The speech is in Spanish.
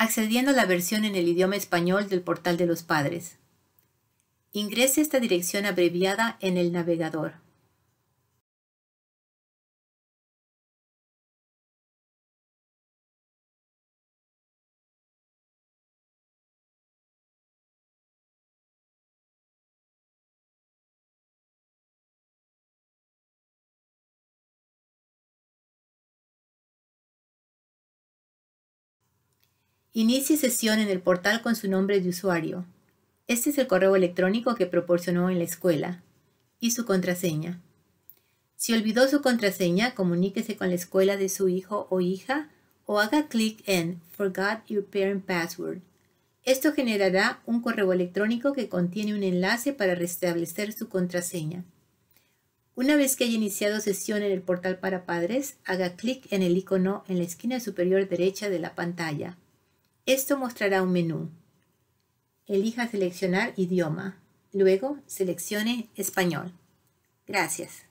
accediendo a la versión en el idioma español del portal de los padres. Ingrese esta dirección abreviada en el navegador. Inicie sesión en el portal con su nombre de usuario. Este es el correo electrónico que proporcionó en la escuela y su contraseña. Si olvidó su contraseña, comuníquese con la escuela de su hijo o hija o haga clic en Forgot Your Parent Password. Esto generará un correo electrónico que contiene un enlace para restablecer su contraseña. Una vez que haya iniciado sesión en el portal para padres, haga clic en el icono en la esquina superior derecha de la pantalla. Esto mostrará un menú. Elija seleccionar idioma. Luego seleccione español. Gracias.